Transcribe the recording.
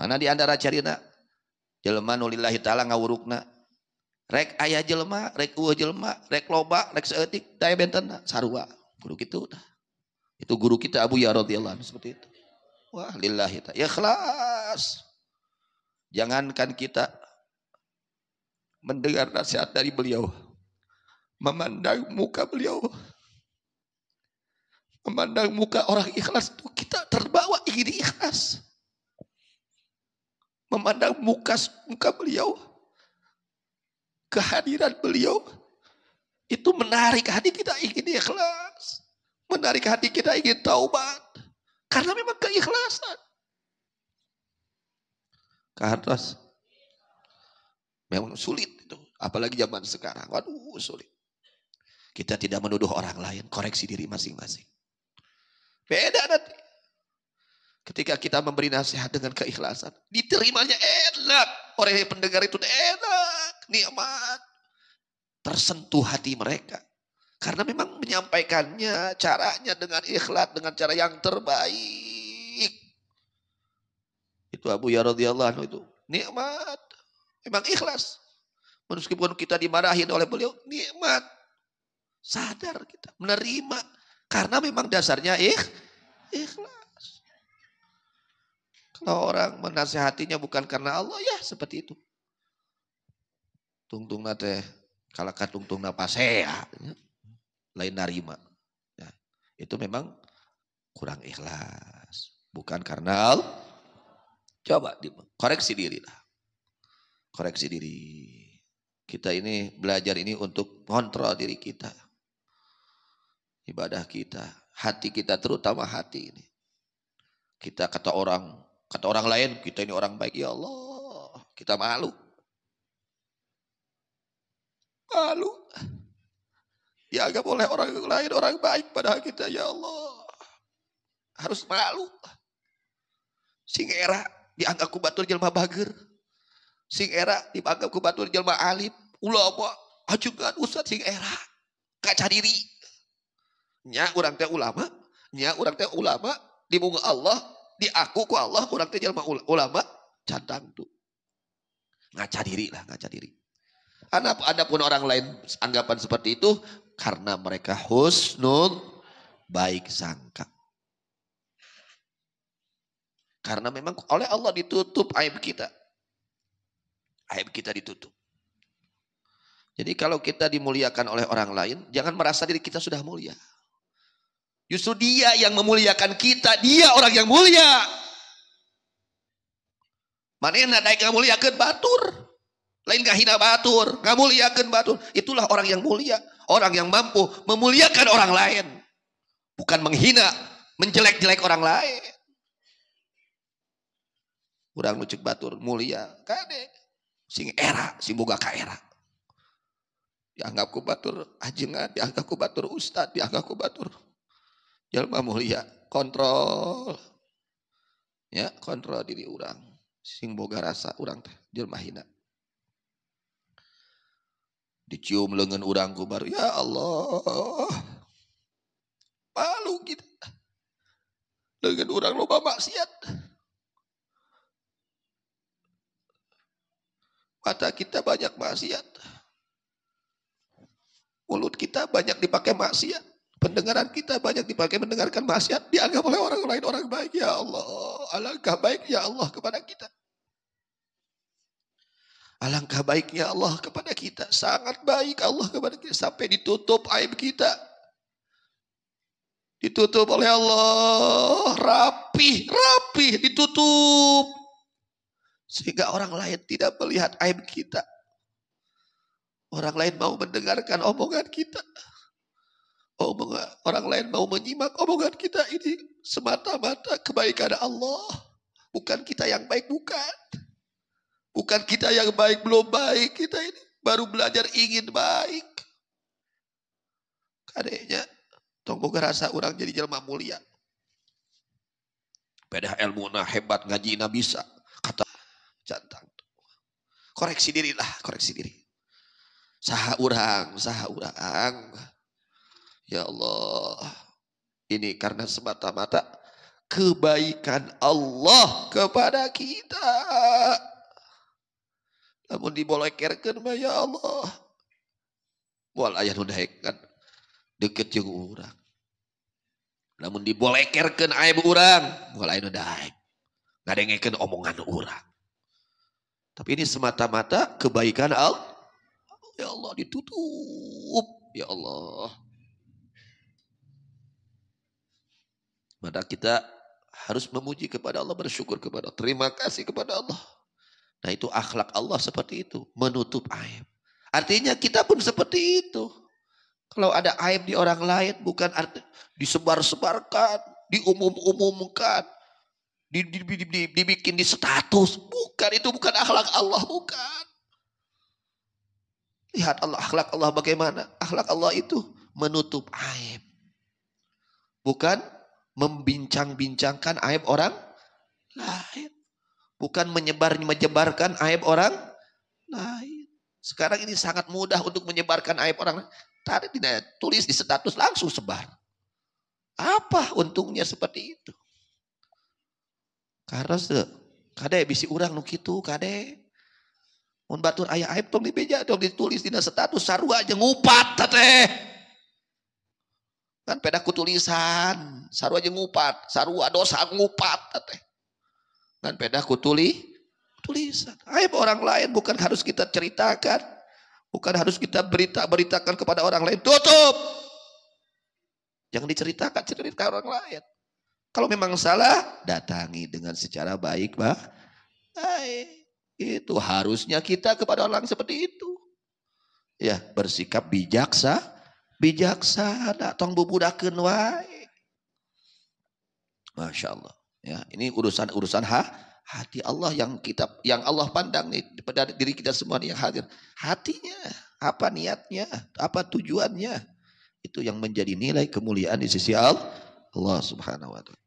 Mana di antara carina? Jelma nulillahi ta'ala ngawurukna. Rek ayah jelma, rek uwa jelma, rek loba, rek seetik, daya nak, sarua. Guru gitu. Itu guru kita Abu Ya Radiyallahu. seperti itu. Wah lillahi ta'ala. Ikhlas. Ya Jangankan kita mendengar nasihat dari beliau. Memandang muka beliau. Memandang muka orang ikhlas itu kita terbawa ingin ikhlas memandang muka muka beliau, kehadiran beliau itu menarik hati kita ingin ikhlas, menarik hati kita ingin taubat karena memang keikhlasan. Karena memang sulit itu, apalagi zaman sekarang. Waduh, sulit. Kita tidak menuduh orang lain, koreksi diri masing-masing. Beda nanti. Ketika kita memberi nasihat dengan keikhlasan, diterimanya enak. Orang yang pendengar itu enak, nikmat. Tersentuh hati mereka. Karena memang menyampaikannya, caranya dengan ikhlas, dengan cara yang terbaik. Itu Abu Ya radhiyallahu itu. Nikmat. Memang ikhlas. Meskipun kita dimarahin oleh beliau, nikmat. Sadar kita, menerima. Karena memang dasarnya ikh, ikhlas. Kalau orang menasehatinya bukan karena Allah ya seperti itu. Tungtung nate kalahkan saya, ya. Lain narima. Ya. Itu memang kurang ikhlas. Bukan karena Allah. Coba koreksi diri lah. Koreksi diri. Kita ini belajar ini untuk kontrol diri kita. Ibadah kita. Hati kita terutama hati ini. Kita kata orang Kata orang lain, kita ini orang baik. Ya Allah, kita malu. Malu. Dianggap ya, oleh orang lain orang baik padahal kita ya Allah. Harus malu. Sing era dianggap kubatur jelma bagir. Sing era dianggap kubatur jelma alim. Ulama, ajukan ustad sing era. Kaca diri. Nya orang teh ulama. Nya orang teh ulama. Di Allah diaku ku Allah kurang teh ulama cadang tu Ngaca diri lah, ngaca diri. Anak ada pun orang lain anggapan seperti itu karena mereka husnul baik sangka. Karena memang oleh Allah ditutup aib kita. Aib kita ditutup. Jadi kalau kita dimuliakan oleh orang lain, jangan merasa diri kita sudah mulia. Justru dia yang memuliakan kita. Dia orang yang mulia. Mana naik yang batur. Lain gak hina batur. Gak batur. Itulah orang yang mulia. Orang yang mampu memuliakan orang lain. Bukan menghina. Menjelek-jelek orang lain. Orang lucu batur. Mulia. Kade. Sing era. Sing buka ka era dianggapku batur ajengan, ah, ah, dianggapku batur ustad, dianggapku batur Jalma ya, mulia, kontrol. Ya, kontrol diri orang. Sing boga rasa orang teh jalma hina. Dicium lengan orang baru, ya Allah. Malu kita. Lengan orang lupa maksiat. Mata kita banyak maksiat. Mulut kita banyak dipakai maksiat. Pendengaran kita banyak dipakai mendengarkan maksiat, dianggap oleh orang lain orang baik. Ya Allah, alangkah baiknya Allah kepada kita. Alangkah baiknya Allah kepada kita. Sangat baik Allah kepada kita. Sampai ditutup aib kita. Ditutup oleh Allah. rapi rapi ditutup. Sehingga orang lain tidak melihat aib kita. Orang lain mau mendengarkan omongan kita omongan orang lain mau menyimak omongan kita ini semata-mata kebaikan Allah. Bukan kita yang baik, bukan. Bukan kita yang baik, belum baik. Kita ini baru belajar ingin baik. Kadehnya, tunggu ngerasa orang jadi jelma mulia. Beda ilmu nah hebat, ngaji nah bisa. Kata jantan. Koreksi diri lah, koreksi diri. Saha orang, saha orang Ya Allah. Ini karena semata-mata kebaikan Allah kepada kita. Namun dibolehkan ya Allah. Wal ayah nudahekan deket jeung orang. Namun dibolehkan ayah orang, wal ayah nudahekan. Ngadengekeun omongan orang. Tapi ini semata-mata kebaikan Allah. Ya Allah ditutup. Ya Allah. Maka kita harus memuji kepada Allah, bersyukur kepada Allah, terima kasih kepada Allah. Nah itu akhlak Allah seperti itu, menutup aib. Artinya kita pun seperti itu. Kalau ada aib di orang lain bukan arti, disebar-sebarkan, diumum-umumkan, dibikin di status. Bukan, itu bukan akhlak Allah, bukan. Lihat Allah, akhlak Allah bagaimana? Akhlak Allah itu menutup aib. Bukan membincang-bincangkan aib orang lain. Bukan menyebar-menyebarkan aib orang lain. Sekarang ini sangat mudah untuk menyebarkan aib orang lain. Tadi tidak tulis di status langsung sebar. Apa untungnya seperti itu? Karena kade bisi orang nu gitu kade. Mun batur ayah aib tong dibeja tong ditulis di status sarua aja ngupat teh. Kan pedaku kutulisan saru aja ngupat, saru dosa ngupat teh. Kan pedaku kutuli tulisan. Aib orang lain bukan harus kita ceritakan, bukan harus kita berita beritakan kepada orang lain. Tutup. Jangan diceritakan, ceritakan orang lain. Kalau memang salah, datangi dengan secara baik, bah. Baik. Itu harusnya kita kepada orang seperti itu. Ya, bersikap bijaksana bijaksana tong bubudakeun wae Masya Allah ya ini urusan urusan ha, hati Allah yang kita yang Allah pandang nih pada diri kita semua nih yang hadir hatinya apa niatnya apa tujuannya itu yang menjadi nilai kemuliaan di sisi Allah subhanahu wa ta'ala